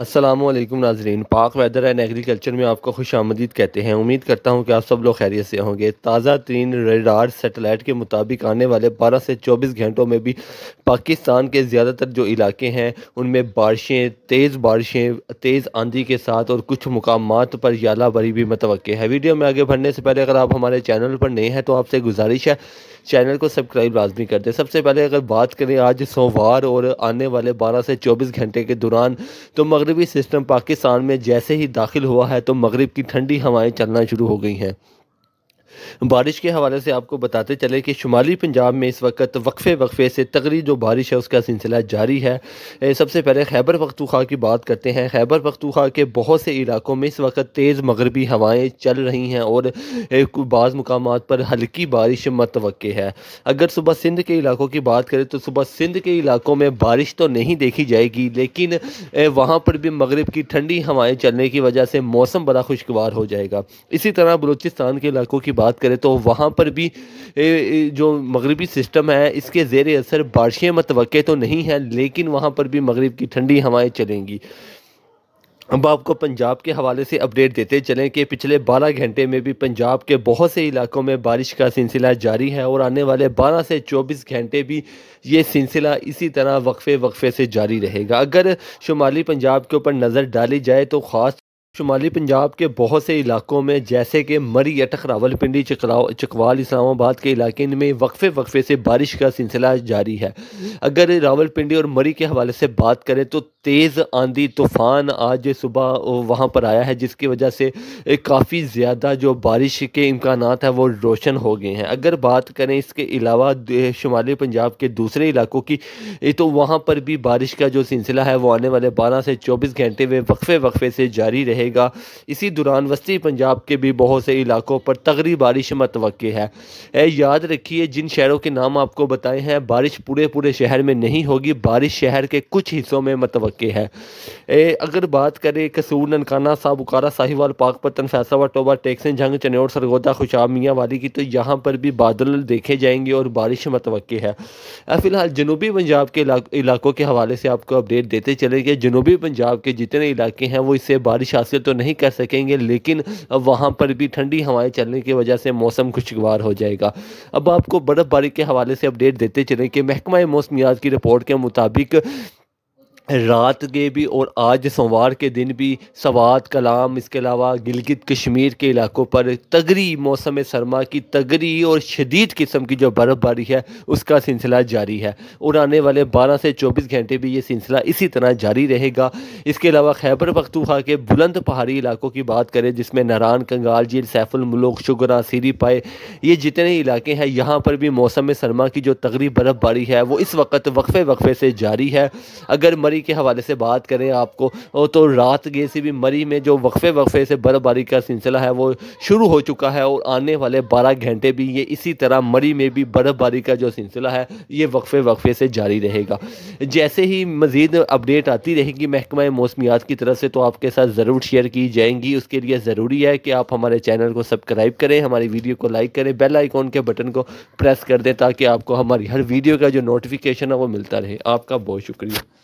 असलम नाजरीन पाक weather and agriculture में आपको खुश आमदीद कहते हैं उम्मीद करता हूँ कि आप सब लोग खैरियत से होंगे ताज़ा तरीन रेडार सेटेलाइट के मुताबिक आने वाले 12 से 24 घंटों में भी पाकिस्तान के ज़्यादातर जो इलाके हैं उनमें बारिशें तेज़ बारिशें तेज़ आंधी के साथ और कुछ मुकाम पर याला बरी भी मतवक़़ है वीडियो में आगे बढ़ने से पहले अगर आप हमारे चैनल पर नए हैं तो आपसे गुजारिश है चैनल को सब्सक्राइब लाजमी कर दें सबसे पहले अगर बात करें आज सोमवार और आने वाले बारह से चौबीस घंटे के दौरान तो मगर मगरबी सिस्टम पाकिस्तान में जैसे ही दाखिल हुआ है तो मगरब की ठंडी हवाएं चलना शुरू हो गई हैं बारिश के हवाले से आपको बताते चले कि शुमाली पंजाब में इस वक्त वक्फे वक्फे से तगड़ी जो बारिश है उसका सिलसिला जारी है सबसे पहले खैबर पखतूखा की बात करते हैं खैबर पखतूखा के बहुत से इलाकों में इस वक्त तेज़ मगरबी हवाएँ चल रही हैं और बाज़ मकाम पर हल्की बारिश मतव है अगर सुबह सिंध के इलाकों की बात करें तो सुबह सिंध के इलाकों में बारिश तो नहीं देखी जाएगी लेकिन वहाँ पर भी मगरब की ठंडी हवाएँ चलने की वजह से मौसम बड़ा खुशगवार हो जाएगा इसी तरह बलूचिस्तान के इलाकों की बात बात करें तो वहाँ पर भी जो मगरबी सिस्टम है इसके ज़ेर असर बारिशें मतव तो नहीं हैं लेकिन वहाँ पर भी मगरब की ठंडी हवाएँ चलेंगी अब आपको पंजाब के हवाले से अपडेट देते चलें कि पिछले 12 घंटे में भी पंजाब के बहुत से इलाकों में बारिश का सिलसिला जारी है और आने वाले 12 से 24 घंटे भी ये सिलसिला इसी तरह वक्फे वक्फे से जारी रहेगा अगर शुमाली पंजाब के ऊपर नज़र डाली जाए तो ख़ास शुमाली पंजाब के बहुत से इलाकों में जैसे कि मरी अटक रावलपिंडी चकवाल इस्लामाबाद के इलाके में वक्फे वक्फे से बारिश का सिलसिला जारी है अगर रावलपिंडी और मरी के हवाले से बात करें तो तेज़ आंधी तूफ़ान आज सुबह वहाँ पर आया है जिसकी वजह से काफ़ी ज़्यादा जो बारिश के इम्कान हैं वो रोशन हो गए हैं अगर बात करें इसके अलावा शुमाली पंजाब के दूसरे इलाकों की तो वहाँ पर भी बारिश का जो सिलसिला है वो आने वाले बारह से चौबीस घंटे में वक्फे वक्फे से जारी रहे रहेगा इसी दौरान वस्ती पंजाब के भी बहुत से इलाकों पर तगड़ी बारिश मतव है याद रखिए जिन शहरों के नाम आपको बताए हैं बारिश पूरे पूरे शहर में नहीं होगी बारिश शहर के कुछ हिस्सों में मतवक है ए, अगर बात करें कसूर ननकाना साबुकारा साहिवाल पतन फैसावा टोबा टेक्सन जंग चनौर सरगोदा खुशाब मियाँ वाली की तो यहाँ पर भी बादल देखे जाएंगे और बारिश मतवक़ है फिलहाल जनूबी पंजाब के इलाकों के हवाले से आपको अपडेट देते चले गए जनूबी पंजाब के जितने इलाके हैं वो इससे बारिश हासिल से तो नहीं कर सकेंगे लेकिन वहाँ पर भी ठंडी हवाएं चलने की वजह से मौसम खुशगवार हो जाएगा अब आपको बर्फ़बारी के हवाले से अपडेट देते चलें कि महकमा मौसमियात की रिपोर्ट के मुताबिक रात के भी और आज सोमवार के दिन भी सवात कलाम इसके अलावा गिलगित कश्मीर के इलाकों पर तगरी मौसम सरमा की तगरी और शदीद किस्म की जो बर्फ़बारी है उसका सिलसिला जारी है और आने वाले 12 से 24 घंटे भी ये सिलसिला इसी तरह जारी रहेगा इसके अलावा खैबर पखतूखा के बुलंद पहाड़ी इलाकों की बात करें जिसमें नारान कंगाल झील सैफुलमलोक शुगरा सीरी पाए ये जितने इलाके हैं यहाँ पर भी मौसम सरमा की जो तगरी बर्फ़बारी है वो इस वक्त वक्फे वक्फे से जारी है अगर मरी बर्फबारी के हवाले से बात करें आपको तो रात गए भी मरी में जो वक्फे वक्फे से बर्फबारी का सिलसिला है वो शुरू हो चुका है और आने वाले बारह घंटे भी ये इसी तरह मरी में भी बर्फबारी का जो सिलसिला है ये वक्फे वक्फे से जारी रहेगा जैसे ही मज़ीद अपडेट आती रहेगी महकमा मौसमियात की तरफ से तो आपके साथ ज़रूर शेयर की जाएंगी उसके लिए ज़रूरी है कि आप हमारे चैनल को सब्सक्राइब करें हमारी वीडियो को लाइक करें बेल आइकॉन के बटन को प्रेस कर दें ताकि आपको हमारी हर वीडियो का जो नोटिफिकेशन है वो मिलता रहे आपका बहुत शुक्रिया